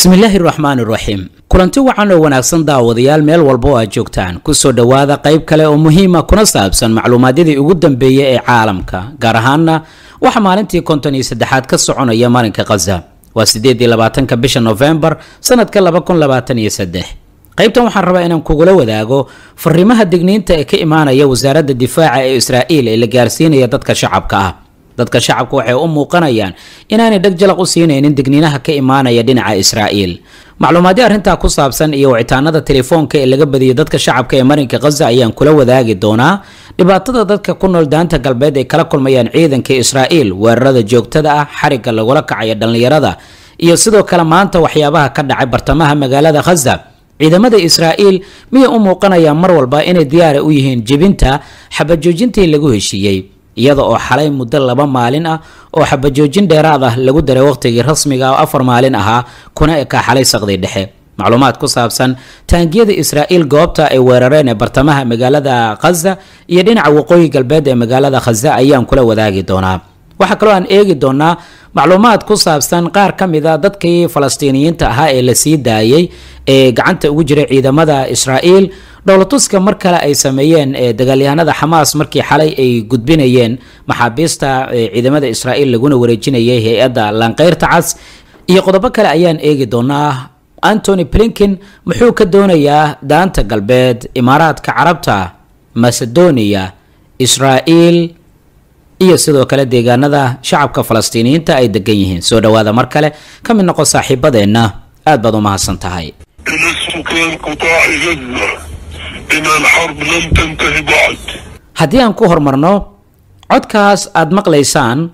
bismillaahi raxmaani iraxiim kulanti wacan oo wanaagsan daawadayaal meel walba oo aad joogtaan kusoo dhowaada qayb kale oo muhiima ah kuna saabsan macluumaadyadii ugu dambeeyey ee caalamka gaar ahaanna waxaa maalintii konton iyo saddexaad ka soconaya marinka khaza waa siddeed labaatanka bisha nofembar sannadka laba kun labaatan iyo saddex qaybtan waxaan rabaa inaan kugula wadaago fariimaha digniinta ee ka imaanaya wasaaradda difaaca ee israa'iil ee la gaarsiinaya dadka shacabka ah dadka shacabka waxay u muuqanayaan inaanay dheg jalaq u siinaynin digniinaha ka imaanaya dhinaca israa'iil macluumaadyo arrintaa ku saabsan iyo wicitaanada telefoonka ee laga badiyo dadka shacabka ee marinka khaza ayaan kula wadaagi doonaa dhibaatada dadka ku nool daanta galbeed ay kala kulmayaan ciidanka israa'iil weerarada joogtada ah xarigga lagula kacaya dhallinyarada iyo sidoo kale maanta waxyaabaha ka dhacay bartamaha magaalada khaza ciidamada israa'iil miyay u muuqanayaan mar walba inay diyaara u yihiin jibinta xabajoojintii lagu heshiiyey iyada oo xalay muddo laba maalin ah oo xabajoojin dheeraad ah lagu daray wakhtigii rasmiga oo afar maalin ahaa kuna eka xalay saqdi dhexe macluumaad ku saabsan taangiyada israa'iil goobta ay weerareen ee bartamaha magaalada khaza iyo dhinaca waqooyi galbeed ee magaalada khaza ayaan kula wadaagi doonaa waxaa kaloo aan eegi doonaa macluumaad ku saabsan qaar ka mid a ah dadkii falastiiniyiinta ahaa ee la sii daayey ee gacanta ugu jiray ciidamada israa'iil dhowlatuska mar kale ay sameeyeen dagaalyahanada xamaas markii xalay ay gudbinayeen maxaabiista ciidamada israa'iil laguna wareejinayay hay-adda laanqeyrta cas iyo qodobo kale ayaan eegi doonaa antony blinkin muxuu ka doonayaa daanta galbeed imaaraadka carabta macedonia israa'iil iyo sidoo kale deegaanada shacabka falastiiniyiinta ay degan yihiin soo dhowaada mar kale ka mid noqo saaxiibadeenna aad baad u mahadsan tahay haddii aan ku horumarno codkaas aad maqlaysaan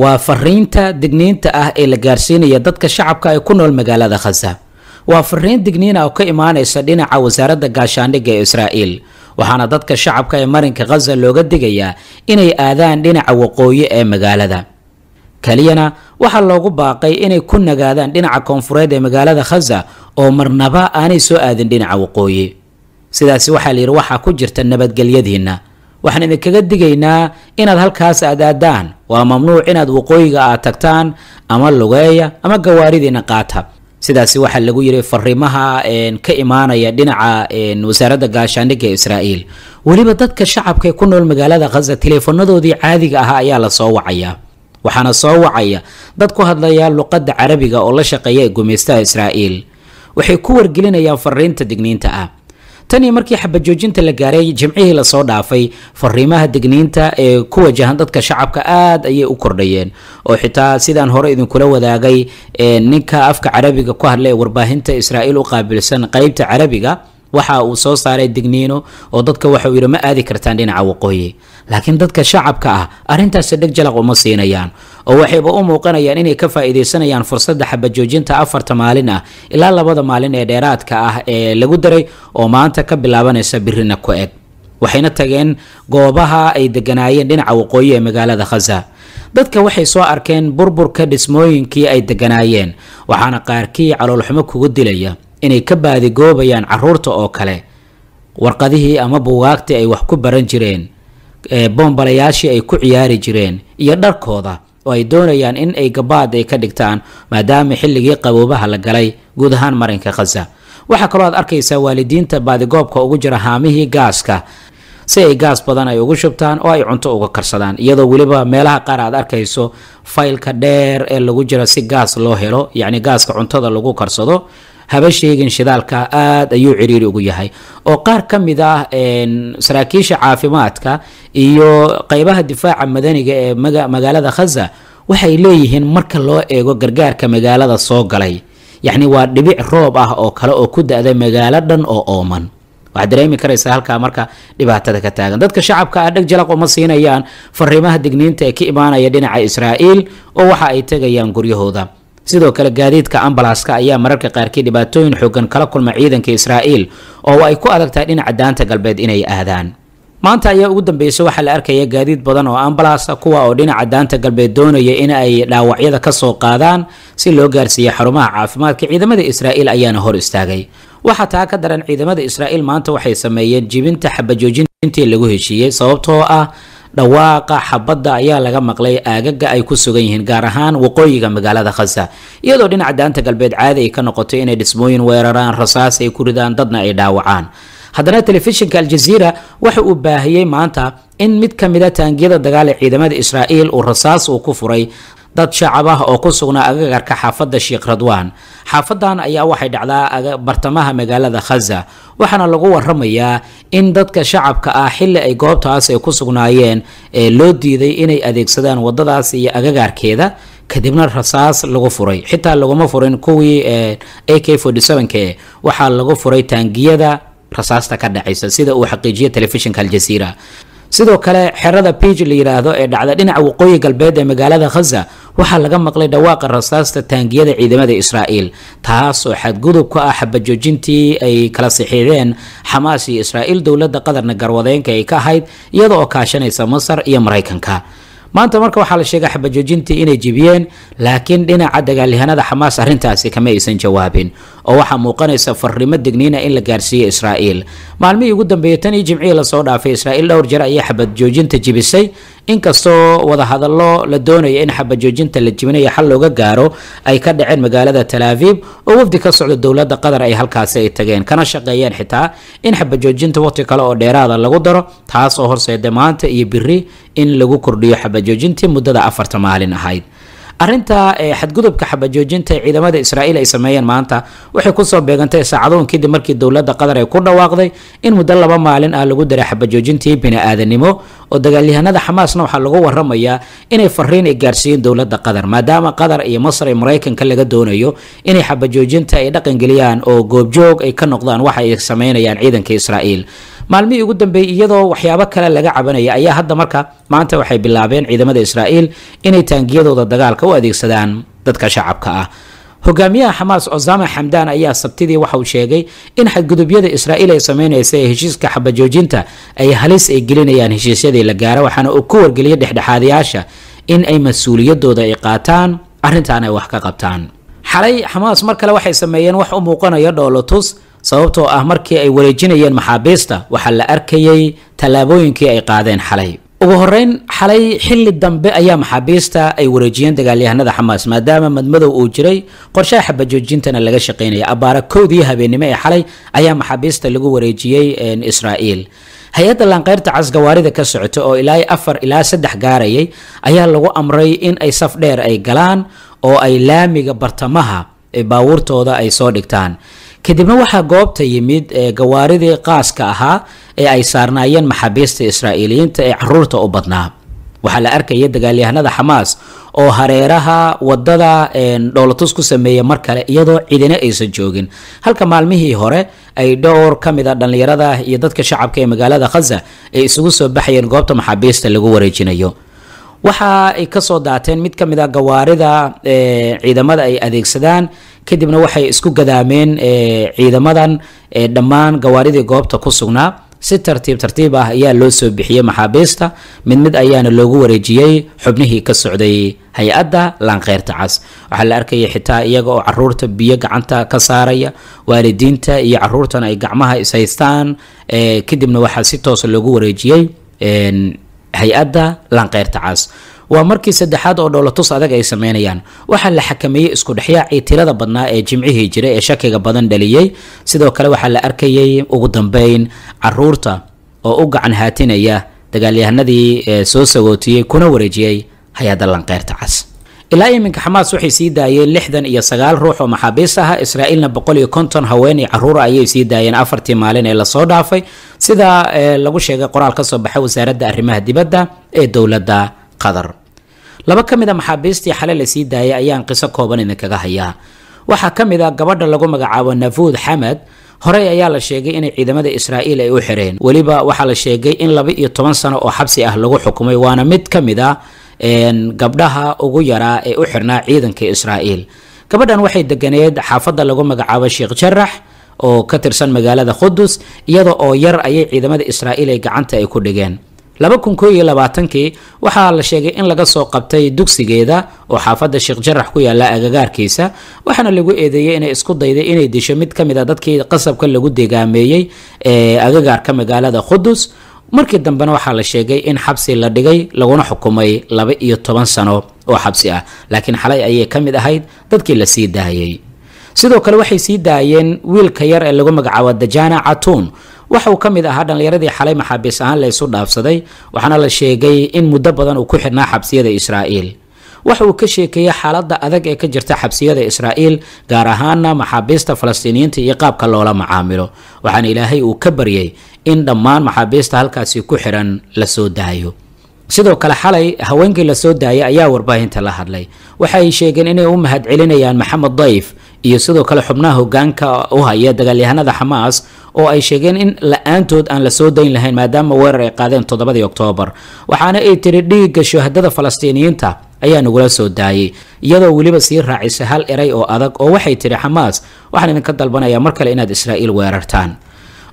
waa fariinta digniinta ah ee la gaarsiinaya dadka shacabka ee ku nool magaalada khaza waa fariin digniina ah oo ka imaanaysa dhinaca wasaaradda gaashaandhigga ee israa'iil waxaana dadka shacabka ee marinka khaza looga digayaa inay aadaan dhinaca waqooyi ee magaalada keliyana waxaa loogu baaqay inay ku nagaadaan dhinaca koonfureed ee magaalada khaza oo marnaba aanay soo aadin dhinaca waqooyi sidaasi waxaa layidhi waxaa ku jirta nabadgelyadiinna waxaan idinkaga digaynaa inaad halkaas aadaadaan waa mamnuuc inaad waqooyiga aad tagtaan ama lugeeya ama gawaaridiina qaata sidaasi waxaa lagu yidhi farimaha ka imaanaya dhinaca wasaaradda gaashaandhigga israa'iil weliba dadka shacabka ee ku nool magaalada khaza teleefanadoodii caadiga ahaa ayaa la soo wacayaa waxaana soo wacaya dad ku hadlaya luqadda carabiga oo la shaqeeya ee gumaystaha israa'iil waxay ku wargelinayaan fariinta digniinta ah tan iyo markii xabajoojinta la gaaray jimcihii lasoo dhaafay fariimaha digniinta ee ku wajahan dadka shacabka aad ayay u kordhayeen oo xitaa sidaan hore idinkula wadaagay ninka afka carabiga ku hadlay warbaahinta israa'iil u qaabilsan qaybta carabiga waxa uu soo saaray digniino oo dadka waxa uu yidhi ma aadi kartaan dhinaca waqooyi laakiin dadka shacabka ah arrintaasi dheg jalaq uma siinayaan oo waxayba u muuqanayaan inay ka faa'iidaysanayaan fursadda xabajoojinta afarta maalin ah ilaa labada maalin ee dheeraadka ah ee lagu daray oo maanta ka bilaabanaysa birina ku eg waxayna tageen goobaha ay deganaayeen dhinaca waqooyi ee magaalada khaza dadka waxay soo arkeen burburka dhismooyinkii ay deganaayeen waxaana qaarkii caloolxumo kugu dilaya inay ka baadigoobayaan caruurta oo kale warqadihii ama buugaagtii ay wax ku baran jireen boombalayaashii ay ku ciyaari jireen iyo dharkooda oo ay doonayaan in ay gabaad ay ka dhigtaan maadaama xilligii qaboobaha la galay guud ahaan marinka khaza waxaa kaloo aad arkaysaa waalidiinta baadigoobka ugu jira haamihii gaaska si ay gaas badan ay ugu shubtaan oo ay cunto uga karsadaan iyadoo weliba meelaha qaar aad arkayso faylka dheer ee lagu jira si gaas loo helo yacni gaaska cuntada lagu karsado haba sheegin shidaalka aada ayuu ciriiri ugu yahay oo qaar ka mid ah saraakiisha caafimaadka iyo qeybaha difaaca madaniga ee magaalada khaza waxay leeyihiin marka loo eego gargaarka magaalada soo galay yacni waa dhibic roob ah oo kale oo ku da-da magaalo dhan oo ooman waxaad dareemi karaysaa halkaa marka dhibaatada ka taagan dadka shacabka ah dheg jalaq uma siinayaan fariimaha digniinta ee ka imaanaya dhinaca israa'iil oo waxa ay tegayaan guryahooda sidoo kale gaadiidka ambalaaska ayaa mararka qaarkii dhibaatooyin xoogan kala kulma ciidanka israa'iil oo ay ku adagtahay dhinaca daanta galbeed inay aadaan maanta ayaa ugu dambeysay waxaa la arkaya gaadiid badan oo ambalaasa kuwa oo dhinaca daanta galbeed doonaya in ay dhaawacyada kasoo qaadaan si loo gaarsiiya xarumaha caafimaadka ciidamada israa'iil ayaana hor istaagay waxaa taa ka daran ciidamada israa'iil maanta waxay sameeyeen jibinta xabajoojintii lagu heshiiyey sababtoo ah dhawaaqa xabadda ayaa laga maqlay aagaga ay ku sugan yihiin gaar ahaan waqooyiga magaalada khasa iyadoo dhinaca daanta galbeed caadi ay ka noqotay inay dhismooyin weeraraan rasaas ay ku ridaan dadna ay dhaawacaan haddana telefishinka aljaziira waxa uu baahiyey maanta in mid ka mid a ah taangiyada dagaal ee ciidamada israa'iil uu rasaas uu ku furay dad shacab ah oo ku sugnaa agagaarka xaafadda sheekh radwaan xaafadan ayaa waxay dhacdaa bartamaha magaalada khaza waxaana lagu waramayaa in dadka shacabka ah xilli ay goobtaas ay ku sugnaayeen ee loo diiday inay adeegsadaan wadadaas iyo agagaarkeeda kadibna rasaas lagu furay xitaa laguma furin kuwii a k ke waxaa lagu furay taangiyada rasaasta ka dhacaysa sida uu xaqiijiyay telefishinka aljasiira sidoo kale xerada biji la yidhaahdo ee dhacda dhinaca waqooyi galbeed ee magaalada khaza waxaa laga maqlay dhawaaqa rasaasta taangiyada ciidamada israa'iil taas oo xadgudub ku ah xabajoojintii ay kala sixiideen xamaas iyo israa'iil dowladda qatarna garwadeynka ay ka ahayd iyada oo kaashanaysa masar iyo maraykanka maanta marka waxaa la sheega xabajoojintii inay jibiyeen laakiin dhinaca dagaalyahanada xamaas arrintaasi kama aysan jawaabin oo waxaa muuqanaysa farrimo degniina in la gaarsiiyo israa'iil maalmihii ugu dambeeyey tan iyo jimcihii lasoo dhaafay israa'iil dhowr jeer ayaa joojinta jibisay inkastoo wadahadallo la doonaya in xabajoojinta la jibinayo xal looga gaaro ay ka dhaceen magaalada talaaviib oo wafdi ka socda dowladda qatar ay halkaasi ay tageen kana shaqeeyeen xitaa in xabajoojinta waqti kale oo dheeraada lagu daro taas oo horseeda maanta iyo biri in lagu kordhiyo xabajoojintii muddada afarta maalin ahayd arinta eh, xadgudubka xabajoojinta ee ciidamada israa'iil ay sameeyeen maanta waxay kusoo beegantay saacadoon kadib markii dowladda qatar ay ku dhawaaqday in muddo laba maalin ah lagu daray xabajoojintii bini-aadanimo oo dagaalyahanada xamaasna waxaa lagu waramayaa inay fariin ay gaarsiiyeen dowladda qatar maadaama qatar iyo masar iyo maraykanka laga doonayo inay xabajoojinta ay dhaqan geliyaan oo goobjoog ay ka noqdaan waxa ay sameynayaan ciidanka israa'iil maalmihii ugu dambeeyey iyadoo waxyaabo kale laga cabanaya ayaa hadda marka maanta waxay bilaabeen ciidamada israa'iil inay taangiyadooda dagaalka u adeegsadaan dadka shacabka ah hogaamiyaha xamaas osama xamdaan ayaa sabtidii waxa uu sheegay in xadgudubyada israa'iil ay sameynaysa ee heshiiska xabajoojinta ay halis ay gelinayaan heshiisyadii la gaara waxaana uu ku wargeliyay dhexdhexaadayaasha in ay mas-uuliyadooda ay qaataan arrintaan ay wax ka qabtaan xalay xamaas mar kale waxay sameeyeen wax u muuqanaya dhoolotus sababtoo ah markii ay wareejinayeen maxaabiista waxaa la arkayey tallaabooyinkii ay qaadeen xalay ugu horeyn xalay xilli dambe ayaa maxaabiista ay wareejiyeen dagaalyahanada xamaas maadaama madmadow uu jiray qorshaha xabajoojintana laga shaqaynaya abbaara kowdii habeenimo ee xalay ayaa maxaabiista lagu wareejiyey israa'iil hay-adda laanqeyrta casgawaarida ka socota oo ilaa afar ilaa saddex gaarayay ayaa lagu amray in ay saf dheer ay galaan oo ay laamiga bartamaha baabuurtooda ay soo dhigtaan kadibna waxaa goobta yimid gawaaridii qaaska ahaa ee ay saarnaayeen maxaabiista israa'iiliyiinta ee caruurta u badnaa waxaa la arkaya dagaalyahanada xamaas oo hareeraha wadada dhowlatus ku sameeya mar kale iyadoo cidina aysan joogin halka maalmihii hore ay dhowr ka mid a ah dhallinyarada iyo dadka shacabka ee magaalada khaza ay isugu soo baxayeen goobta maxaabiista lagu wareejinayo waxa ay kasoo daateen mid ka mid a ah gawaarida ciidamada ay adeegsadaan kadibna waxay isku gadaameen eh, ciidamadan eh, dhammaan gawaaridii goobta ku sugnaa si tartiib tartiib ah ayaa loo soo bixiyey maxaabiista mid mid ayaana loogu wareejiyey xubnihii ka socday hay-adda laanqeyrta cas waxaa la arkayay xitaa iyaga oo caruurta biyo gacanta ka saaraya waalidiinta iyo caruurtana ay gacmaha ishaystaan eh, kadibna waxaa si toosa loogu wareejiyey hay-adda laanqeyrta cas waa markii saddexaad oo dhowlatus adag ay sameynayaan waxaa la xakameeyey iskudhexyaacii tirada badnaa ee jimcihii jiray ee shakiga badan dhaliyey sidoo kale waxaa la arkayay ugu dambeyn caruurta oo u gacan haatinaya dagaalyahanadii soo sagootiyey kuna wareejiyey hay-adda lanqeyrta cas ilaa iminka xamaas waxay sii daayeen lixdan iyo sagaal ruux oo maxaabiis ah israa'iilna boqol iyo konton haween iyo caruura ayay sii daayeen afartii maalin ee lasoo dhaafay sida eh, lagu sheegay qoraal ka soo baxa wasaaradda arrimaha dibadda ee dowladda qatar laba ka mid a ah maxaabiistii xale lasii daayay ayaan qiso kooban idinkaga hayaa waxaa ka mid a ah gabadha lagu magacaabo nafuud xamed horey ayaa la sheegay inay ciidamada israa'iil ay u xireen weliba waxaa la sheegay in laba iyo toban sano oo xabsi ah lagu xukumay waana mid ka mid a ah gabdhaha ugu yaraa ee u xirnaa ciidanka israa'iil gabadhan waxay deganeed xaafadda lagu magacaabo sheekh jarax oo ka tirsan magaalada qudus iyada oo yar ayay ciidamada israa'iil ay gacanta ay ku dhigeen laba kun koo iyo labaatankii waxaa la sheegay in laga soo qabtay dugsigeeda oo xaafadda sheekh jarax ku yaalla agagaarkiisa waxaana lagu eedeeyey inay isku dayday inay disho mid ka mid a ah dadkii qasabka lagu degaameeyey ee agagaarka magaalada qudus markii dambena waxaa la sheegay in xabsi la dhigay laguna xukumay laba iyo toban sano oo xabsi ah laakiin xalay ayay ka mid ahayd dadkii la sii daayay sidoo kale waxay sii daayeen wiilka yar ee lagu magacaabo dajana catuun waxauu ka mid ahaa dhallinyaradii xalay maxaabiis ahaan laysu dhaafsaday waxaana la sheegay in muddo badan uu ku xidhnaa xabsiyada israa'iil waxa uu ka sheekeeyey xaaladda adag ee ka jirta xabsiyada israa'iil gaar ahaana maxaabiista falastiiniyiinta iyo qaabka loola macaamilo waxaana ilaahay uu ka baryay in dhammaan maxaabiista halkaasi ku xiran lasoo daayo sidoo kale xalay haweenkii lasoo daayay ayaa warbaahinta la hadlay waxay sheegeen inay u mahadcelinayaan maxamed dayf iyo sidoo kale xubnaha hogaanka u haya dagaalyahanada xamaas oo ay sheegeen in la-aantood aan lasoo dayn lahayn maadaama weerar ay qaadeen toddobadii oktoobar waxaana ay tiri dhiigga shuhadada falastiiniyiinta ayaa nagula soo daayay iyadoo weliba sii raacisay hal eray oo adag oo waxay tiri xamaas waxaan idinka dalbanayaa mar kale inaad israa'iil weerartaan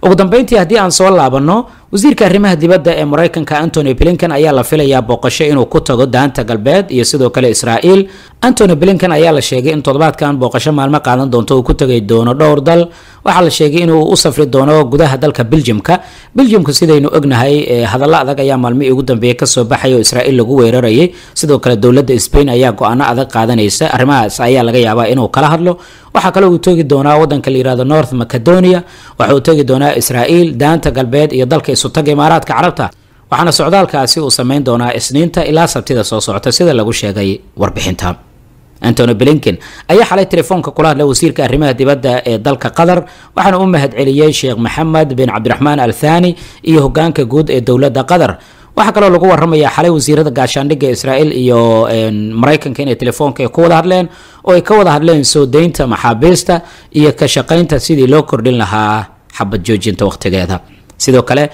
ugu dambeyntii haddii aan soo laabano wasiirka arrimaha dibadda ee maraykanka antony blinkon ayaa la filayaa booqasho inuu ku tago daanta galbeed iyo sidoo kale israa'il antony blinkan ayaa la sheegay in toddobaadkan booqasho maalmo qaadan doonto uu ku tagay doono dhowr dal waxaa la sheegay inuu u safri doono gudaha dalka biljimka biljimka sidaynu ognahay eh, hadallo adag ayaa maalmihii ugu dambeeya kasoo baxay oo israa'iil lagu weerarayay sidoo kale dowladda sbain ayaa go adag qaadanaysa arrimahaas ayaa laga yaabaa inuu kala hadlo waxaa kale uu tegi doonaa wadanka la yirahdo north macedonia waxa uu tegi doonaa israa'iil daanta galbeed iyo dalka sutag imaaraadka carabta waxaana socdaalkaasi uu samayn doonaa isniinta ilaa sabtida soo socota sida lagu sheegay warbixinta antony blinkin ayaa xalay telefoonka kula hadlay wasiirka arrimaha dibadda ee dalka qatar waxaana u mahadceliyey sheekh maxamed bin cabdiraxmaan al thani iyo hogaanka guud ee dowladda qatar waxaa kaloo lagu waramayaa xalay wasiirada gaashaandhigga israael iyo maraykanka inay telefoonka ay ku wada hadleen oo ay ka wada hadleen soo deynta maxaabiista iyo ka shaqaynta sidii loo kordhin lahaa xabad joojinta wakhtigeeda sidoo kale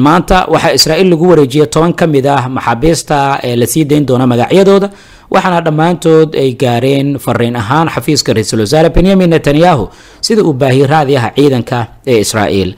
maanta waxaa israa'iil lagu wareejiyay toban ka mid ah maxaabiista ee lasii dayn doona magacyadooda waxaana dhammaantood ay gaareen fariin ahaan xafiiska ra-iisul wasaare benyamin netanyahu sida uu baahiyey raadi ah ciidanka ee israa'iil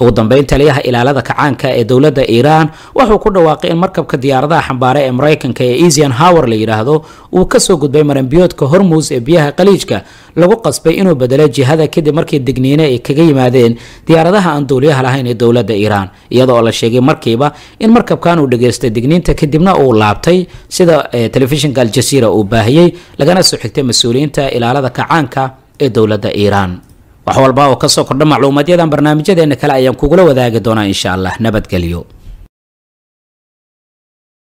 ugu dambeyn taliyaha ilaalada kacaanka ee dowladda iiraan wuxuu ku dhawaaqay in markabka diyaaradaha xambaare ee maraykanka ee easian howar la yidhaahdo uu kasoo gudbay maranbiyoodka hormus ee biyaha khaliijka lagu qasbay inuu bedelo jihada kadib markii digniine ay kaga yimaadeen diyaaradaha aan duuliyaha lahayn ee dowladda iiraan iyadoo la sheegay markiiba in markabkan uu dhageystay digniinta kadibna uu laabtay sida eh, telefishinka aljaziira uu baahiyey lagana soo xigtay mas-uuliyiinta ilaalada kacaanka ee dowladda iiraan wax walba oo kasoo kordha macluumaadyadan barnaamijyadeena kale ayaan kugula wadaagi doonaa insha allah nabadgelyo